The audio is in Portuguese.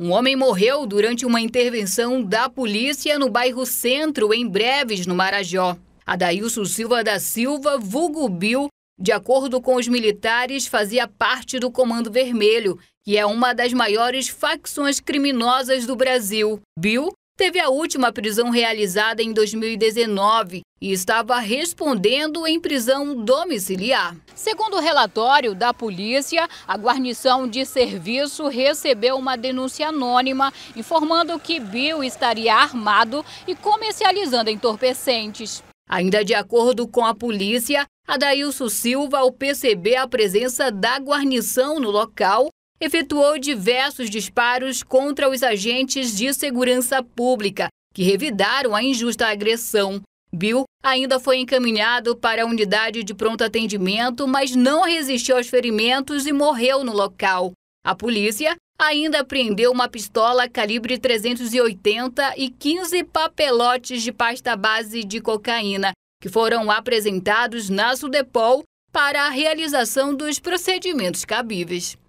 Um homem morreu durante uma intervenção da polícia no bairro Centro, em Breves, no Marajó. Adailson Silva da Silva, vulgo Bill, de acordo com os militares, fazia parte do Comando Vermelho, que é uma das maiores facções criminosas do Brasil. Bill teve a última prisão realizada em 2019 e estava respondendo em prisão domiciliar. Segundo o relatório da polícia, a guarnição de serviço recebeu uma denúncia anônima informando que Bill estaria armado e comercializando entorpecentes. Ainda de acordo com a polícia, Adailson Silva, ao perceber a presença da guarnição no local, efetuou diversos disparos contra os agentes de segurança pública, que revidaram a injusta agressão. Bill ainda foi encaminhado para a unidade de pronto atendimento, mas não resistiu aos ferimentos e morreu no local. A polícia ainda apreendeu uma pistola calibre 380 e 15 papelotes de pasta base de cocaína, que foram apresentados na Sudepol para a realização dos procedimentos cabíveis.